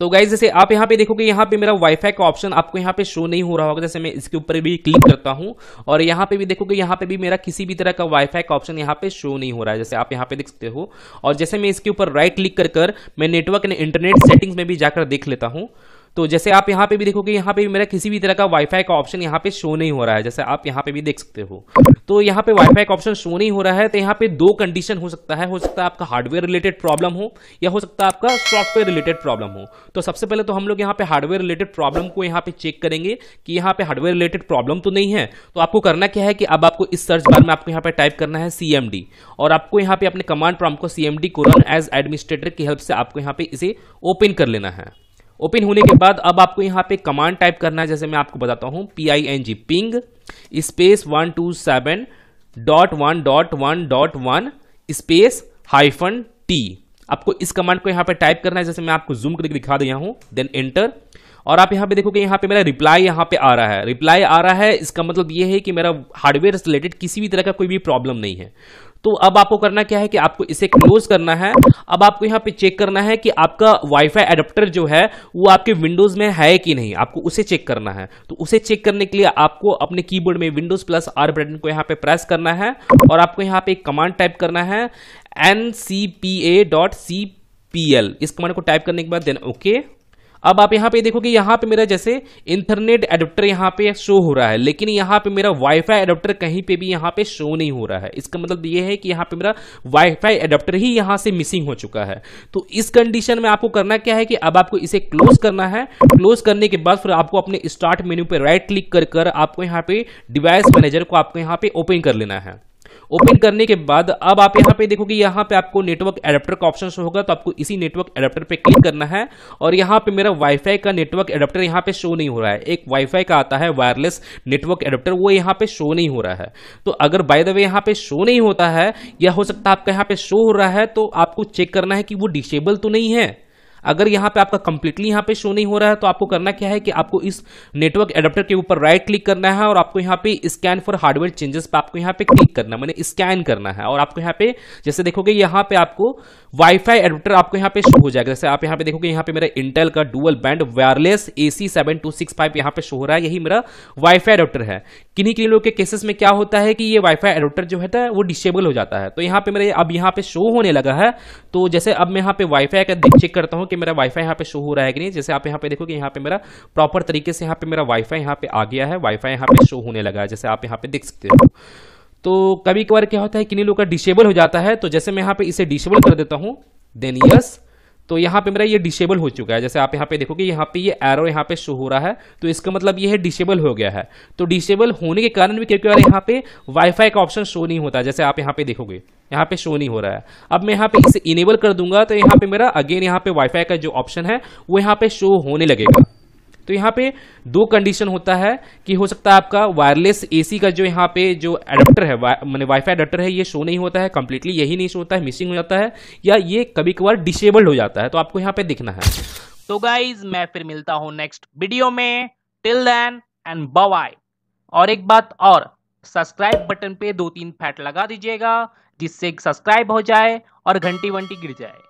तो गाइज जैसे आप यहाँ पे देखोगे यहाँ पे मेरा वाईफाई का ऑप्शन आपको यहाँ पे शो नहीं हो रहा होगा जैसे मैं इसके ऊपर भी क्लिक करता हूँ और यहाँ पे भी देखोगे यहाँ पे भी मेरा किसी भी तरह का वाईफाई का ऑप्शन यहाँ पे शो नहीं हो रहा है जैसे आप यहाँ पे देख सकते हो और जैसे मैं इसके ऊपर राइट क्लिक कर मैं नेटवर्क एंड इंटरनेट सेटिंग्स में भी जाकर देख लेता हूँ तो जैसे आप यहाँ पे भी देखोगे यहाँ पे भी मेरा किसी भी तरह का वाईफाई का ऑप्शन यहाँ पे शो नहीं हो रहा है जैसे आप यहाँ पे भी देख सकते हो तो यहाँ पे वाईफाई का ऑप्शन शो नहीं हो रहा है तो यहाँ पे दो कंडीशन हो सकता है हो सकता है आपका हार्डवेयर रिलेटेड प्रॉब्लम हो या हो सकता है आपका सॉफ्टवेयर रिलेटेड प्रॉब्लम हो तो सबसे पहले तो हम लोग यहाँ पे हार्डवेयर रिलेटेड प्रॉब्लम को यहाँ पे चेक करेंगे कि यहाँ पे हार्डवेयर रिलेटेड प्रॉब्लम तो नहीं है तो आपको करना क्या है कि अब आपको इस सर्च बार में आपको यहाँ पे टाइप करना है सीएमडी और आपको यहाँ पे अपने कमांड प्रॉम्प्ट को सीएमडी डी एज एडमिनिस्ट्रेटर की हेल्प से आपको यहाँ पे इसे ओपन कर लेना है ओपन होने के बाद अब आपको यहाँ पे कमांड टाइप करना है जैसे मैं आपको बताता हूँ P I N G ping space one two seven dot one dot one dot one space hyphen T आपको इस कमांड को यहाँ पे टाइप करना है जैसे मैं आपको जूम करके दिखा दिया हूँ देन एंटर और आप यहाँ पे देखोगे यहाँ पे मेरा रिप्लाई यहाँ पे आ रहा है रिप्लाई आ रहा है इसका मतलब ये है कि मेरा हार्डवेयर से रिलेटेड किसी भी तरह का कोई भी प्रॉब्लम नहीं है तो अब आपको करना क्या है कि आपको इसे क्लोज करना है अब आपको यहाँ पे चेक करना है कि आपका वाईफाई एडेप्टर जो है वो आपके विंडोज में है कि नहीं आपको उसे चेक करना है तो उसे चेक करने के लिए आपको अपने कीबोर्ड में विंडोज प्लस आर बटन को यहाँ पे प्रेस करना है और आपको यहाँ पे एक कमांड टाइप करना है N C P A dot C P L इस कमांड को टाइप करने के बाद देन ओके okay, अब आप यहाँ पे देखोगे यहाँ पे मेरा जैसे इंटरनेट एडोप्टर यहाँ पे शो हो रहा है लेकिन यहाँ पे मेरा वाईफाई एडोप्टर कहीं पे भी यहाँ पे शो नहीं हो रहा है इसका मतलब ये है कि यहाँ पे मेरा वाईफाई एडोप्टर ही यहाँ से मिसिंग हो चुका है तो इस कंडीशन में आपको करना क्या है कि अब आपको इसे क्लोज करना है क्लोज करने के बाद फिर आपको अपने स्टार्ट मेन्यू पर राइट क्लिक कर, कर आपको यहाँ पे डिवाइस मैनेजर को आपको यहाँ पे ओपन कर लेना है ओपन करने के बाद अब आप यहाँ पे देखोगे यहाँ पे आपको नेटवर्क एडेप्टर का ऑप्शन होगा तो आपको इसी नेटवर्क एडेप्टर पे क्लिक करना है और यहाँ पे मेरा वाईफाई का नेटवर्क एडेप्टर यहाँ पे शो नहीं हो रहा है एक वाईफाई का आता है वायरलेस नेटवर्क एडेप्टर वो यहाँ पे शो नहीं हो रहा है तो अगर बाय द वे यहाँ पे शो नहीं होता है या हो सकता है आपका यहाँ पे शो हो रहा है तो आपको चेक करना है कि वो डिसेबल तो नहीं है अगर यहाँ पे आपका कंप्लीटली यहाँ पे शो नहीं हो रहा है तो आपको करना क्या है कि आपको इस नेटवर्क एडाप्टर के ऊपर राइट क्लिक करना है और आपको यहाँ पे स्कैन फॉर हार्डवेयर चेंजेस पे आपको यहाँ पे क्लिक करना मैंने स्कैन करना है और आपको यहाँ पे जैसे देखोगे यहाँ पे आपको वाईफाई एडाप्टर आपको यहाँ पे शो हो जाएगा जैसे आप यहाँ पे देखोगे यहाँ पे मेरा इंटेल का dual band wireless A C seven two six five यहाँ पे शो हो रहा है यही मेरा वाईफाई एडोप्टर है किन्हीं किन्हीं लोग के केसेस में क्या होता है कि ये वाईफाई एडाप्टर जो है वो डिसेबल हो जाता है तो यहाँ पे मेरे अब यहाँ पे शो होने लगा है तो जैसे अब मैं यहाँ पे वाईफाई का चेक करता हूँ कि मेरा वाईफाई यहाँ पे शो हो रहा है कि नहीं जैसे आप यहाँ पे देखोगे यहाँ पे मेरा प्रॉपर तरीके से यहाँ पे मेरा वाईफाई यहाँ पे आ गया है वाईफाई यहाँ पे शो होने लगा है जैसे आप यहाँ पे देख सकते हो तो कभी कभार क्या होता है किन्हीं लोग का डिसेबल हो जाता है तो जैसे मैं यहाँ पे इसे डिसेबल कर देता हूँ देन यस तो यहाँ पे मेरा ये डिसेबल हो चुका है जैसे आप यहाँ पे देखोगे यहाँ पे ये एरो यहाँ पे शो हो रहा है तो इसका मतलब ये है डिसेबल हो गया है तो डिसेबल होने के कारण भी क्या क्या यहाँ पे वाईफाई का ऑप्शन शो नहीं होता जैसे आप यहाँ पे देखोगे यहाँ पे शो नहीं हो रहा है अब मैं यहाँ पे इसे इनेबल कर दूंगा तो यहाँ पे मेरा अगेन यहाँ पे वाईफाई का जो ऑप्शन है वो यहाँ पे शो होने लगेगा तो यहाँ पे दो कंडीशन होता है कि हो सकता है आपका वायरलेस एसी का जो यहाँ पे जो एडाप्टर है मैंने वाईफाई एडाप्टर है ये शो नहीं होता है कंप्लीटली यही नहीं शो होता है मिसिंग हो जाता है या ये कभी कभार डिसेबल्ड हो जाता है तो आपको यहाँ पे दिखना है तो गाइज मैं फिर मिलता हूँ नेक्स्ट वीडियो में टिल देन एंड बाय और एक बात और सब्सक्राइब बटन पे दो तीन फैट लगा दीजिएगा जिससे सब्सक्राइब हो जाए और घंटी वंटी गिर जाए